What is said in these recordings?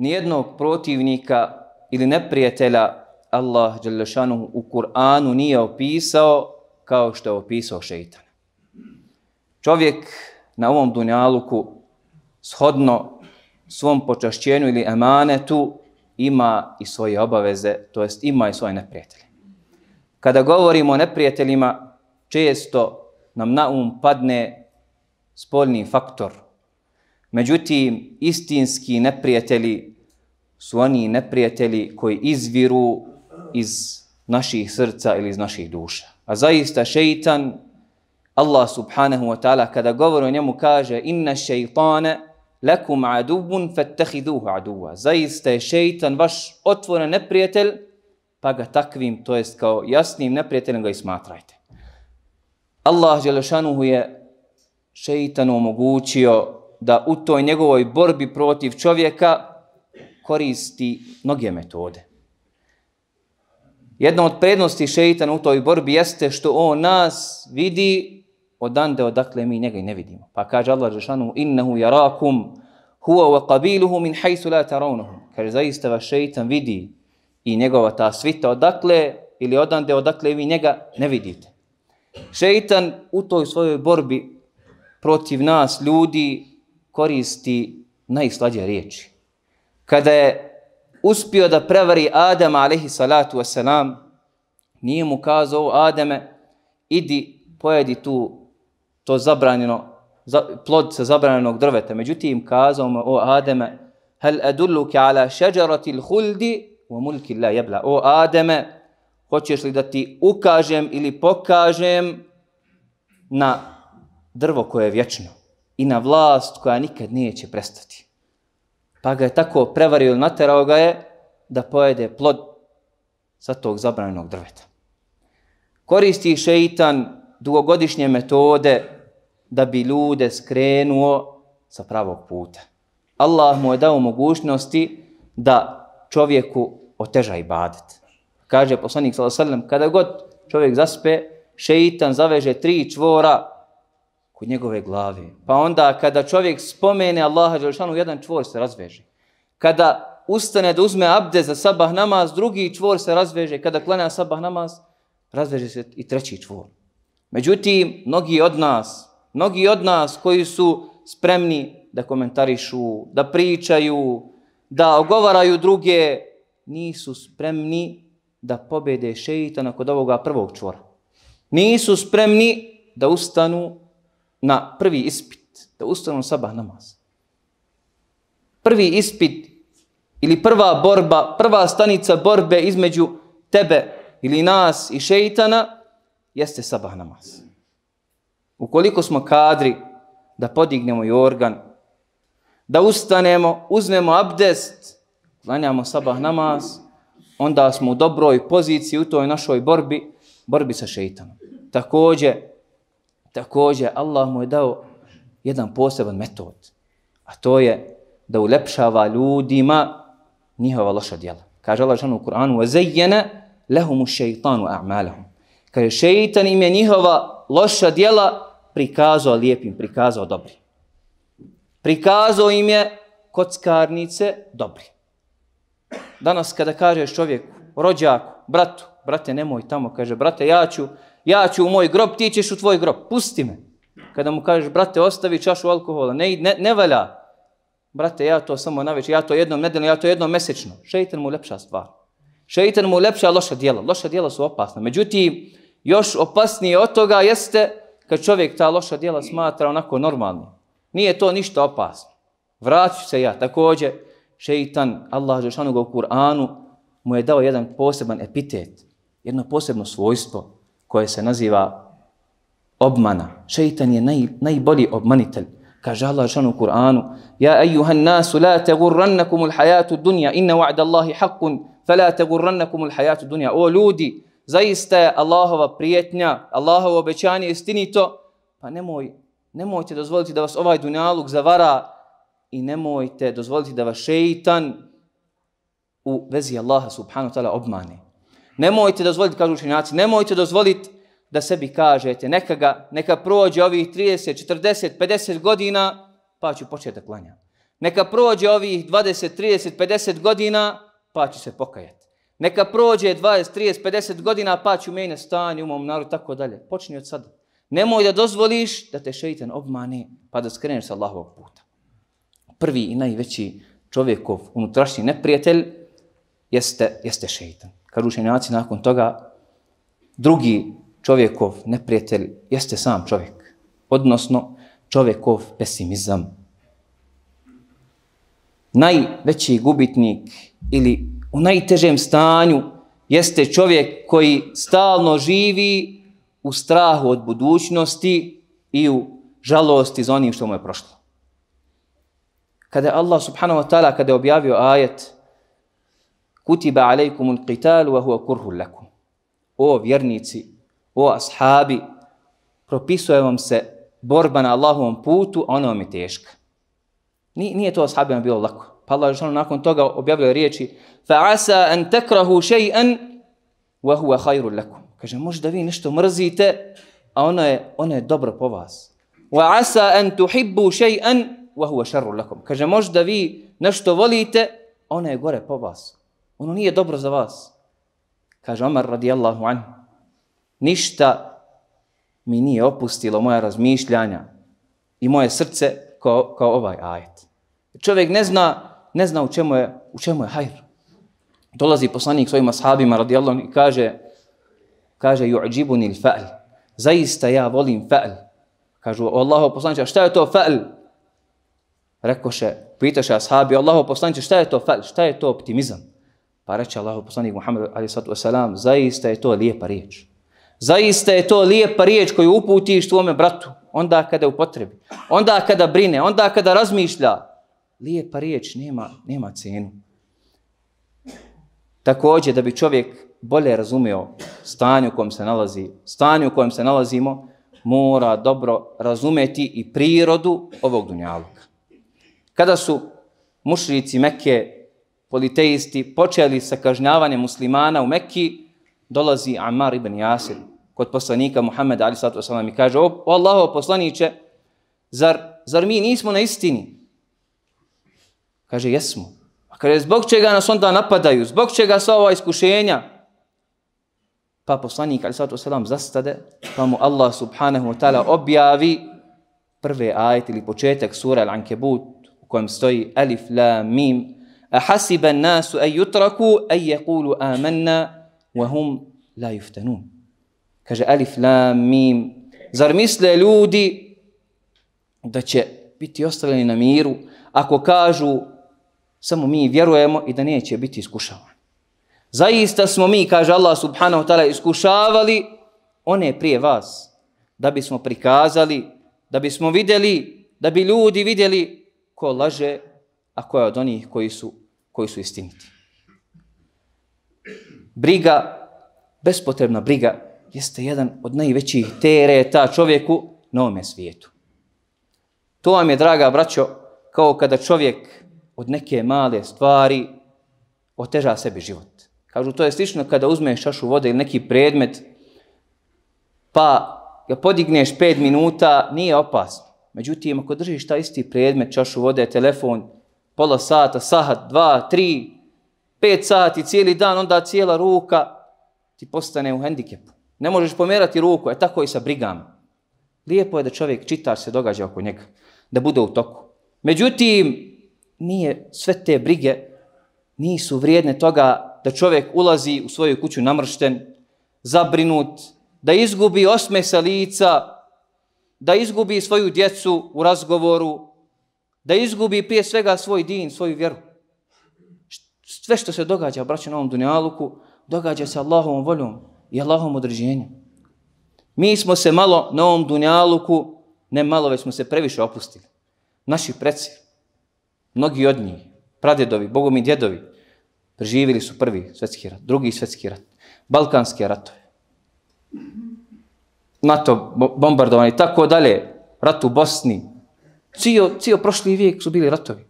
nijednog protivnika ili neprijatelja Allah Đalešanu u Kur'anu nije opisao kao što je opisao šeitan. Čovjek na ovom dunjaluku shodno svom počašćenju ili emanetu ima i svoje obaveze, to jest ima i svoje neprijatelje. Kada govorimo o neprijateljima, često nam na um padne spoljni faktor – Međutim, istinski neprijatelji su oni neprijatelji koji izviru iz naših srca ili iz naših duša. A zaista šeitan, Allah subhanahu wa ta'ala, kada govori o njemu, kaže inna šeitane lakum adubun fattahiduhu aduva. Zaista je šeitan vaš otvoren neprijatelj, pa ga takvim, to jest kao jasnim neprijateljem ga ismatrajte. Allah Đelešanuhu je šeitanu omogućio da u toj njegovoj borbi protiv čovjeka koristi mnoge metode. Jedna od prednosti šeitana u toj borbi jeste što on nas vidi odande odakle mi njega i ne vidimo. Pa kaže Allah Žešanu, innehu jarakum huwa wa qabiluhu min hajsu la taravnuhu. Kaže, zaista vas šeitan vidi i njegova ta svita odakle ili odande odakle vi njega ne vidite. Šeitan u toj svojoj borbi protiv nas, ljudi, koristi najslađe riječi. Kada je uspio da prevari Adama, alaihi salatu wasalam, nije mu kazao Adame, idi pojedi tu to zabranjeno, plod sa zabranjenog drveta. Međutim, kazao mu, o Adame, hel edulluke ala šeđaratil huldi, u mulki la jebla. O Adame, hoćeš li da ti ukažem ili pokažem na drvo koje je vječno? i na vlast koja nikad neće prestati. Pa ga je tako prevario ili naterao ga je da pojede plod sa tog zabranjenog drveta. Koristi šeitan dugogodišnje metode da bi ljude skrenuo sa pravog puta. Allah mu je dao mogućnosti da čovjeku oteža i badet. Kaže poslanik sallallahu alejhi ve sellem kada god čovjek zaspe, šejtan zaveže tri čvora kod njegove glave. Pa onda kada čovjek spomene Allaha Đelšanu, jedan čvor se razveže. Kada ustane da uzme abde za sabah namaz, drugi čvor se razveže. Kada klanja sabah namaz, razveže se i treći čvor. Međutim, mnogi od nas, mnogi od nas koji su spremni da komentarišu, da pričaju, da ogovaraju druge, nisu spremni da pobede šeitana kod ovoga prvog čvora. Nisu spremni da ustanu na prvi ispit, da ustanu sabah namaz. Prvi ispit ili prva borba, prva stanica borbe između tebe ili nas i šeitana, jeste sabah namaz. Ukoliko smo kadri da podignemo i organ, da ustanemo, uznemo abdest, klanjamo sabah namaz, onda smo u dobroj poziciji u toj našoj borbi, borbi sa šeitanom. Također, Također, Allah mu je dao jedan poseban metod, a to je da ulepšava ljudima njihova loša djela. Kaže Allah žena u Kur'anu, وَزَيَّنَ لَهُمُ الشَّيْطَانُ أَعْمَالَهُمْ Kaže, šeitan im je njihova loša djela prikazao lijepim, prikazao dobri. Prikazao im je kockarnice dobri. Danas kada kažeš čovjek rođaku, bratu, brate nemoj tamo, kaže, brate ja ću ja ću u moj grob, ti ćeš u tvoj grob, pusti me. Kada mu kažeš, brate, ostavi čašu alkohola, ne, ne, ne valja. Brate, ja to samo na ja to jednom nedeljno, ja to jednom mesečno. Šeitan mu lepša stvar. Šeitan mu lepša loša dijela. Loša dijela su opasna. Međutim, još opasnije od toga jeste kad čovjek ta loša dijela smatra onako normalno. Nije to ništa opasno. Vraću se ja. takođe šeitan, Allah Žešanu ga u Kur'anu, mu je dao jedan poseban epitet, jedno posebno svojstvo, koje se naziva obmana. Šeitan je naj, najbolji obmanitelj. Kaže Allah žan u Kur'anu, Ja ejuhan nasu, la te gurrannakum ul dunja, inna wa'da Allahi haqqun, fa la te gurrannakum ul dunja. O ljudi, zaista je Allahova prijetnja, Allahovo obećanje istinito, pa nemoj, nemojte dozvoliti da vas ovaj dunjaluk zavara i nemojte dozvoliti da vas šeitan u vezi Allaha subhanu ta'ala obmane. Nemojte dozvoliti, kažu učenjaci, nemojte dozvoliti da sebi kažete, neka, ga, neka prođe ovih 30, 40, 50 godina, pa ću početi da klanjam. Neka prođe ovih 20, 30, 50 godina, pa ću se pokajati. Neka prođe 20, 30, 50 godina, pa ću mene stanje u mom narodu, tako dalje. Počni od sada. Nemoj da dozvoliš da te šeitan obmani, pa da skreneš sa Allahovog puta. Prvi i najveći čovjekov unutrašnji neprijatelj jeste, jeste šeitan kažu učenjaci nakon toga, drugi čovjekov neprijatelj jeste sam čovjek, odnosno čovjekov pesimizam. Najveći gubitnik ili u najtežem stanju jeste čovjek koji stalno živi u strahu od budućnosti i u žalosti za onim što mu je prošlo. Kada je Allah subhanahu wa ta'ala kada je objavio ajet kutiba alejkumul qital wa huwa kurhul lakum. O vjernici, o ashabi, propisuje vam se borba na Allahovom putu, ona ono vam je teška. Ni nije to ashabima bilo lako. Pa Allah Žešanu nakon toga objavljaju riječi فَعَسَا أَن تَكْرَهُ شَيْئًا وَهُوَ خَيْرٌ لَكُمْ Kaže, možda vi nešto mrzite, a ono je, ona je dobro po vas. وَعَسَا أَن تُحِبُّ شَيْئًا وَهُوَ شَرٌ لَكُمْ Kaže, možda vi nešto volite, ona je gore po vas ono nije dobro za vas. Kaže Omar radijallahu anhu, ništa mi nije opustilo moja razmišljanja i moje srce kao, kao ovaj ajet. Čovjek ne zna, ne zna u čemu je, u čemu je hajr. Dolazi poslanik svojim ashabima radijallahu anhu i kaže, kaže, ju'đibuni il Zaista ja volim fa'l. Kažu, Allaho poslanče, šta je to fa'l? Rekoše, pitaše ashabi, Allaho poslanče, šta je to fa'l? Šta je to optimizam? Pa reče Allahu poslanik Muhammed alejhi salatu zaista je to lijepa riječ. Zaista je to lijepa riječ koju uputiš tvome bratu, onda kada je u potrebi, onda kada brine, onda kada razmišlja. Lijepa riječ nema, nema cenu. Također da bi čovjek bolje razumio stanje u kojem se nalazi, stanje u kojem se nalazimo, mora dobro razumeti i prirodu ovog dunjaluka. Kada su mušrici Mekke politeisti počeli sa kažnjavanjem muslimana u Mekki, dolazi Ammar ibn Yasir kod poslanika Muhammeda ali sallatu wasallam i kaže, o, o Allaho zar, zar mi nismo na istini? Kaže, jesmo. A kaže, zbog čega nas onda napadaju? Zbog čega sa ova iskušenja? Pa poslanik, ali ve sellem zastade, pa mu Allah subhanahu wa ta'ala objavi prve ajet ili početak sure Al-Ankebut, u kojem stoji Alif, Lam Mim, أحسب الناس أن يتركوا أن يقولوا آمنا وهم لا يفتنون كجا ألف لام ميم زر مثل لودي da će biti ostavljeni na miru ako kažu samo mi vjerujemo i da neće biti iskušavan. Zaista smo mi, kaže Allah subhanahu ta'ala, iskušavali one prije vas da bismo prikazali, da bismo vidjeli, da bi ljudi vidjeli ko laže, a koja od onih koji su, koji su istiniti. Briga, bespotrebna briga, jeste jedan od najvećih tereta čovjeku na ovome svijetu. To vam je, draga braćo, kao kada čovjek od neke male stvari oteža sebi život. Kažu, to je slično kada uzmeš šašu vode ili neki predmet, pa ga podigneš 5 minuta, nije opasno. Međutim, ako držiš ta isti predmet, čašu vode, telefon, pola sata, sahat, dva, tri, pet sati, cijeli dan, onda cijela ruka ti postane u hendikepu. Ne možeš pomerati ruku, e, je tako i sa brigama. Lijepo je da čovjek čita se događa oko njega, da bude u toku. Međutim, nije sve te brige nisu vrijedne toga da čovjek ulazi u svoju kuću namršten, zabrinut, da izgubi sa lica, da izgubi svoju djecu u razgovoru, Da izgubi prije svega svoj din, svoju vjeru. Sve što se događa, braću na ovom dunjaluku, događa se Allahovom voljom i Allahovom određenjem. Mi smo se malo na ovom dunjaluku, ne malo, već smo se previše opustili. Naši preci, mnogi od njih, pradjedovi, bogom i djedovi, preživili su prvi svetski rat, drugi svetski rat, balkanske ratove. NATO bombardovani, tako dalje, rat u Bosni, Cijel, cijel prošli vijek su bili ratovi.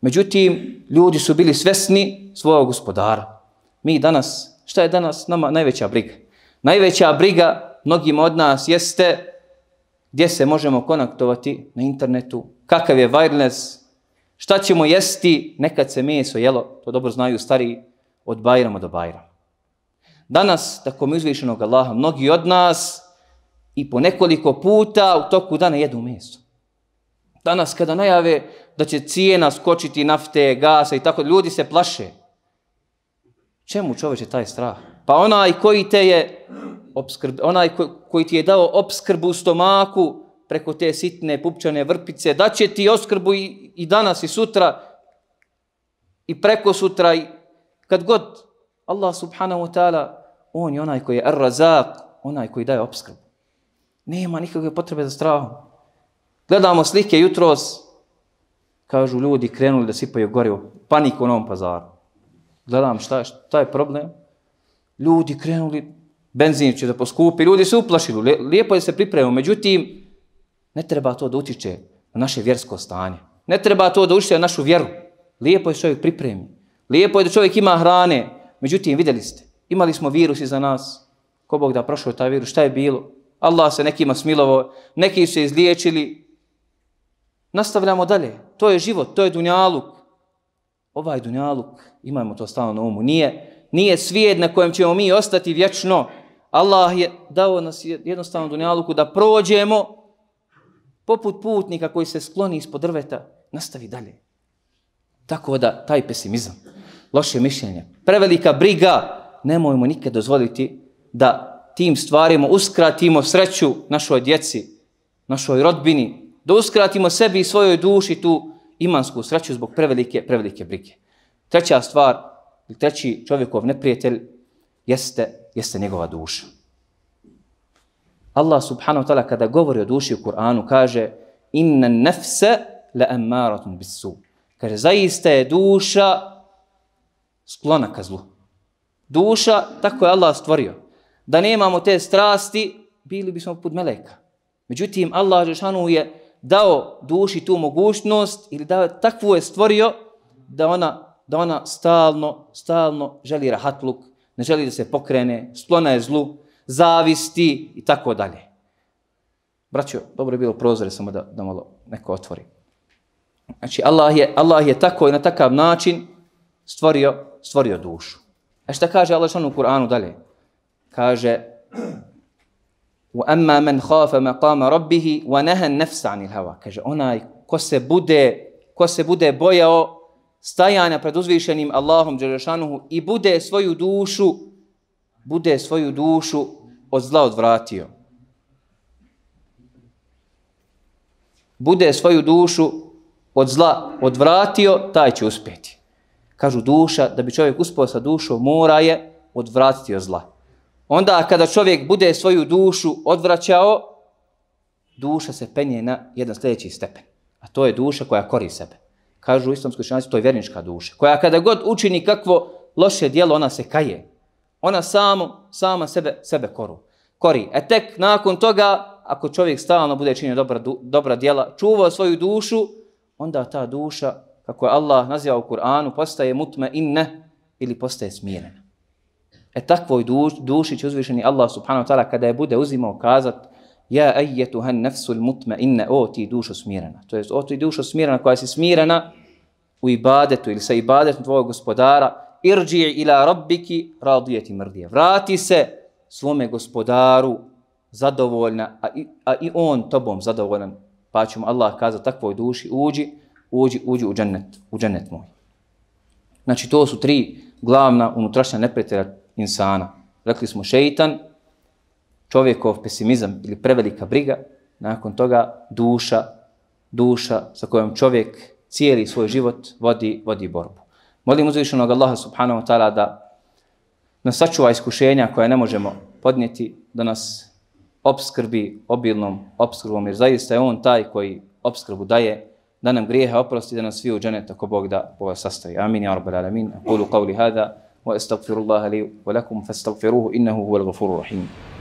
Međutim, ljudi su bili svesni svojog gospodara. Mi danas, šta je danas nama najveća briga? Najveća briga mnogim od nas jeste gdje se možemo konaktovati na internetu, kakav je wireless, šta ćemo jesti, nekad se meso jelo, to dobro znaju stari od bajrama do bajrama. Danas, tako mi uzvišenog Allaha, mnogi od nas i po nekoliko puta u toku dana jedu meso. Danas kada najave da će cijena skočiti nafte, gasa i tako, ljudi se plaše. Čemu čoveče taj strah? Pa onaj koji te je obskrb, onaj ko, koji ti je dao obskrbu u stomaku preko te sitne pupčane vrpice, da će ti obskrbu i, i danas i sutra i preko sutra i kad god Allah subhanahu wa ta'ala on je onaj koji je ar-razak, onaj koji daje obskrbu. Nema nikakve potrebe za strahom. Gledamo slike jutros, kažu ljudi krenuli da sipaju gorivo, panik u novom pazaru. Gledam šta, šta je problem, ljudi krenuli, benzin će da poskupi, ljudi su uplašili, lijepo je se pripremio, međutim, ne treba to da utiče na naše vjersko stanje. Ne treba to da utiče na našu vjeru. Lijepo je da čovjek pripremi. Lijepo je da čovjek ima hrane. Međutim, vidjeli ste, imali smo virusi za nas. Ko Bog da prošao taj virus, šta je bilo? Allah se nekima smilovao, neki su se izliječili, Nastavljamo dalje. To je život, to je dunjaluk. Ovaj dunjaluk, imamo to stalno na umu, nije, nije svijet na kojem ćemo mi ostati vječno. Allah je dao nas jednostavno dunjaluku da prođemo poput putnika koji se skloni ispod drveta, nastavi dalje. Tako da, taj pesimizam, loše mišljenje, prevelika briga, ne nemojmo nikad dozvoliti da tim stvarimo, uskratimo sreću našoj djeci, našoj rodbini, da uskratimo sebi i svojoj duši tu imansku sreću zbog prevelike, prevelike brige. Treća stvar, treći čovjekov neprijatelj jeste, jeste njegova duša. Allah subhanahu wa ta'ala kada govori o duši u Kur'anu kaže inna nefse le emaratum bisu. Kaže zaista je duša sklona ka zlu. Duša, tako je Allah stvorio. Da nemamo te strasti, bili bismo put meleka. Međutim, Allah Žešanu je, dao duši tu mogućnost ili dao takvu je stvorio da ona, da ona stalno, stalno želi rahatluk, ne želi da se pokrene, splona je zlu, zavisti i tako dalje. Braćo, dobro je bilo prozore samo da, da malo neko otvori. Znači, Allah je, Allah je tako i na takav način stvorio, stvorio dušu. A šta kaže Allah što u Kur'anu dalje? Kaže, Wa amma man khafa maqama rabbih wa naha an-nafs 'an al-hawa. Kaže onaj ko se bude ko se bude bojao stajanja pred uzvišenim Allahom dželešanuhu i bude svoju dušu bude svoju dušu od zla odvratio. Bude svoju dušu od zla odvratio, taj će uspjeti. Kažu duša, da bi čovjek uspio sa dušom, mora je odvratiti od zla onda kada čovjek bude svoju dušu odvraćao, duša se penje na jedan sljedeći stepen. A to je duša koja kori sebe. Kažu u islamskoj šanci, to je vjernička duša. Koja kada god učini kakvo loše dijelo, ona se kaje. Ona samo, sama sebe, sebe koru. Kori. E tek nakon toga, ako čovjek stalno bude činio dobra, dobra dijela, čuvao svoju dušu, onda ta duša, kako je Allah naziva u Kur'anu, postaje mutme inne ili postaje smirena. E takvoj duš, duši će uzvišeni Allah subhanahu wa ta'ala kada je bude uzimao kazat Ja ejetuhan nefsul mutme inne o ti dušo smirena. To je o ti dušo smirena koja si smirena u ibadetu ili sa ibadetom tvojeg gospodara. Irđi ila rabbiki radijeti mrdije. Vrati se svome gospodaru zadovoljna, a i, a i on tobom zadovoljan. Pa ćemo Allah kazati takvoj duši, uđi, uđi, uđi u džennet, u džennet moj. Znači to su tri glavna unutrašnja neprijatelja insana. Rekli smo šeitan, čovjekov pesimizam ili prevelika briga, nakon toga duša, duša sa kojom čovjek cijeli svoj život vodi, vodi borbu. Molim uzvišenog Allaha subhanahu wa ta'ala da nas sačuva iskušenja koje ne možemo podnijeti, da nas obskrbi obilnom obskrbom, jer zaista je on taj koji obskrbu daje, da nam grijehe oprosti, da nas svi u dženeta ko Bog da ova sastavi. Amin, ja rabbal alamin. Kulu qavli hada. واستغفر الله لي ولكم فاستغفروه انه هو الغفور الرحيم